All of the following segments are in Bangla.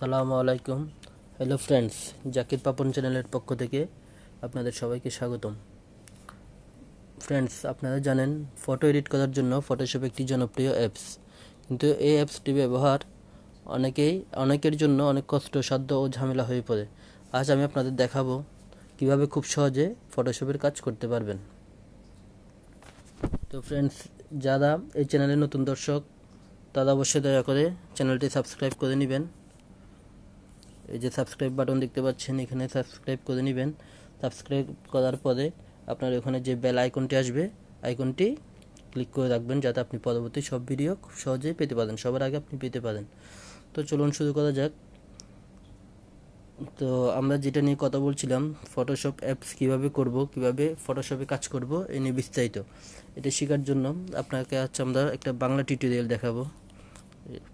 আসসালামু আলাইকুম হ্যালো ফ্রেন্ডস জাকির পাপন চ্যানেলের পক্ষ থেকে আপনাদের সবাইকে স্বাগতম ফ্রেন্ডস আপনারা জানেন ফটো এডিট করার জন্য ফটোশপ একটি জনপ্রিয় অ্যাপস কিন্তু এই অ্যাপসটি ব্যবহার অনেকেই অনেকের জন্য অনেক কষ্টসাধ্য ও ঝামেলা হয়ে পড়ে আজ আমি আপনাদের দেখাবো কিভাবে খুব সহজে ফটোশপের কাজ করতে পারবেন তো ফ্রেন্ডস যারা এই চ্যানেলের নতুন দর্শক তারা অবশ্যই দয়া করে চ্যানেলটি সাবস্ক্রাইব করে নেবেন এই যে সাবস্ক্রাইব বাটন দেখতে পাচ্ছেন এখানে সাবস্ক্রাইব করে নেবেন সাবস্ক্রাইব করার পরে আপনার ওখানে যে বেল আইকনটি আসবে আইকনটি ক্লিক করে রাখবেন যাতে আপনি পরবর্তী সব ভিডিও খুব সহজেই পেতে পারেন সবার আগে আপনি পেতে পারেন তো চলুন শুরু করা যাক তো আমরা যেটা নিয়ে কথা বলছিলাম ফটোশপ অ্যাপস কিভাবে করব কিভাবে ফটোশপে কাজ করব এ নিয়ে বিস্তারিত এটা শেখার জন্য আপনাকে আজ আমরা একটা বাংলা টিউটোরিয়াল দেখাবো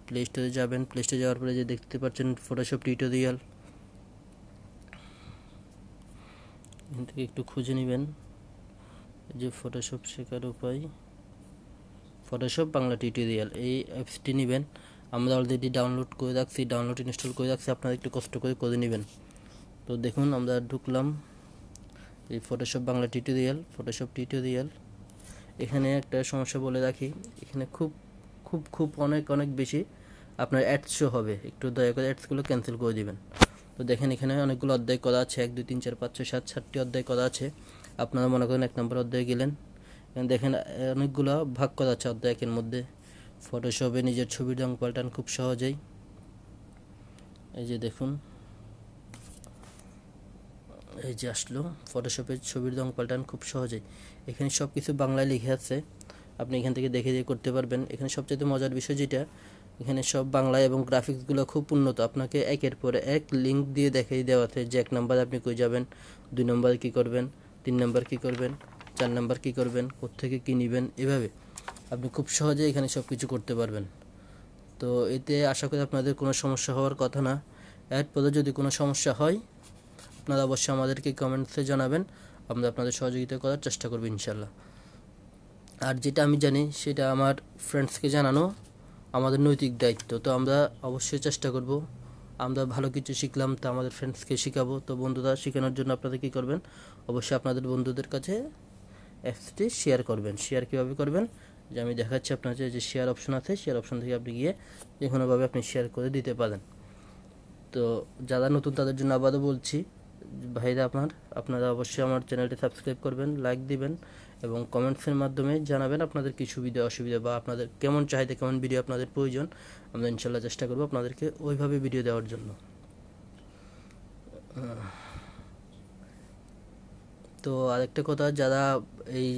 প্লে স্টোরে যাবেন প্লে স্টোরে যাওয়ার পরে যে দেখতে পাচ্ছেন ফটোশপ টিউটোরিয়াল এখান থেকে একটু খুঁজে নেবেন যে ফটোশপ শেখার উপায় ফটোশপ বাংলা টিউটোরিয়াল এই অ্যাপসটি নেবেন আমরা অলরেডি ডাউনলোড করে রাখছি ডাউনলোড ইনস্টল করে রাখছি আপনারা একটু কষ্ট করে করে নেবেন তো দেখুন আমরা ঢুকলাম এই Photoshop Bangla tutorial Photoshop tutorial এখানে একটা সমস্যা বলে রাখি এখানে খুব খুব খুব অনেক অনেক বেশি আপনার অ্যাডস শো হবে একটু দয়া করে অ্যাডসগুলো ক্যান্সেল করে দিবেন তো দেখেন এখানে অনেকগুলো অধ্যায় করা আছে এক দুই তিন চার পাঁচ ছয় সাত সাতটি অধ্যায় করা আছে আপনারা মনে করেন এক নম্বর অধ্যায় গেলেন দেখেন অনেকগুলো ভাগ করা আছে অধ্যায়কের মধ্যে ফটোশপে নিজের ছবির রং পাল্টান খুব সহজেই এই যে দেখুন এই যে আসলো ফটোশপের ছবির রং পাল্টান খুব সহজেই এখানে সব কিছু বাংলায় লিখে আছে আপনি এখান থেকে দেখে দিয়ে করতে পারবেন এখানে সবচেয়ে মজার বিষয় যেটা এখানে সব বাংলা এবং গ্রাফিক্সগুলো খুব উন্নত আপনাকে একের পর এক লিঙ্ক দিয়ে দেখিয়ে দেওয়াতে যে এক নাম্বার আপনি কই যাবেন দুই নাম্বার কী করবেন তিন নাম্বার কী করবেন চার নাম্বার কী করবেন কোথেকে কী নেবেন এভাবে আপনি খুব সহজে এখানে সব কিছু করতে পারবেন তো এতে আশা করি আপনাদের কোনো সমস্যা হওয়ার কথা না এরপরে যদি কোনো সমস্যা হয় আপনারা অবশ্যই আমাদেরকে কমেন্টসে জানাবেন আমরা আপনাদের সহযোগিতা করার চেষ্টা করবো ইনশাল্লাহ আর যেটা আমি জানি সেটা আমার ফ্রেন্ডসকে জানানো আমাদের নৈতিক দায়িত্ব তো আমরা অবশ্যই চেষ্টা করব আমরা ভালো কিছু শিখলাম তা আমাদের ফ্রেন্ডসকে শেখাবো তো বন্ধুরা শেখানোর জন্য আপনারা কী করবেন অবশ্যই আপনাদের বন্ধুদের কাছে অ্যাপসটি শেয়ার করবেন শেয়ার কীভাবে করবেন যে আমি দেখাচ্ছি আপনার যে শেয়ার অপশন আছে শেয়ার অপশন থেকে আপনি গিয়ে যে কোনোভাবে আপনি শেয়ার করে দিতে পারেন তো যারা নতুন তাদের জন্য আবারও বলছি ভাইরা আমার আপনারা অবশ্যই আমার চ্যানেলটি সাবস্ক্রাইব করবেন লাইক দিবেন এবং কমেন্টসের মাধ্যমে জানাবেন আপনাদের কী সুবিধা অসুবিধা বা আপনাদের কেমন চাহিদা কেমন ভিডিও আপনাদের প্রয়োজন আমরা ইনশাল্লাহ চেষ্টা করবো আপনাদেরকে ওইভাবে ভিডিও দেওয়ার জন্য তো আরেকটা কথা যারা এই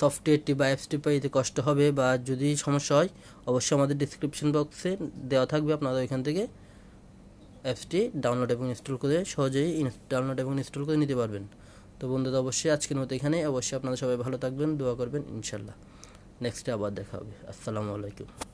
সফটওয়্যারটি বা অ্যাপসটি পাইতে কষ্ট হবে বা যদি সমস্যা হয় অবশ্যই আমাদের ডিসক্রিপশন বক্সে দেওয়া থাকবে আপনারা ওইখান থেকে অ্যাপসটি ডাউনলোড এবং ইনস্টল করে সহজেই ডাউনলোড এবং ইনস্টল করে নিতে পারবেন তো বন্ধুরা অবশ্যই আজকের মতো এখানে অবশ্যই আপনারা সবাই ভালো থাকবেন দোয়া করবেন ইনশাল্লাহ নেক্সটে আবার দেখা হবে আসসালামু আলাইকুম